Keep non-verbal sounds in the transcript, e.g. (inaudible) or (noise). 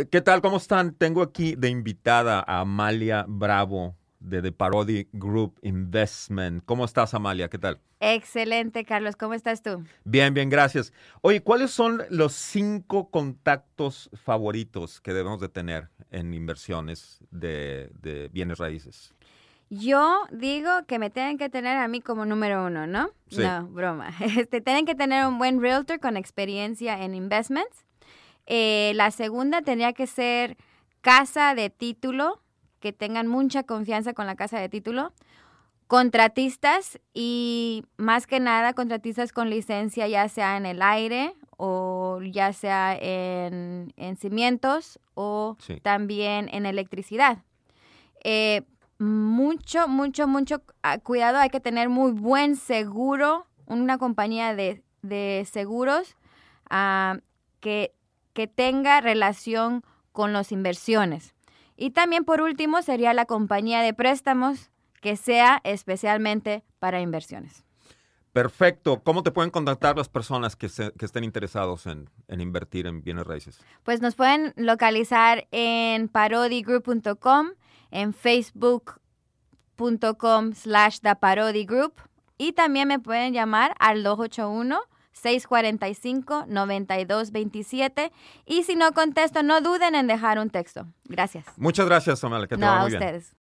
Eh, ¿Qué tal? ¿Cómo están? Tengo aquí de invitada a Amalia Bravo de The Parody Group Investment. ¿Cómo estás, Amalia? ¿Qué tal? Excelente, Carlos. ¿Cómo estás tú? Bien, bien, gracias. Oye, ¿cuáles son los cinco contactos favoritos que debemos de tener en inversiones de, bienes raíces? Yo digo que me tienen que tener a mí como número uno, ¿no? No, broma. (laughs) Este, tienen que tener un buen realtor con experiencia en investments eh, la segunda tendría que ser casa de título, que tengan mucha confianza con la casa de título. Contratistas y más que nada contratistas con licencia ya sea en el aire o ya sea en, cimientos o también en electricidad. Eh, mucho, mucho, mucho ah, cuidado. Hay que tener muy buen seguro, una compañía de, seguros ah, que que tenga relación con las inversiones. Y también por último sería la compañía de préstamos que sea especialmente para inversiones. Perfecto. ¿Cómo te pueden contactar las personas que, estén interesados en, invertir en bienes raíces? Pues nos pueden localizar en parodigroup.com, en facebook.com slash the y también me pueden llamar al 281 645-9227. Y si no contesto, no duden en dejar un texto. Gracias. Muchas gracias, Samuel. Que te muy a ustedes.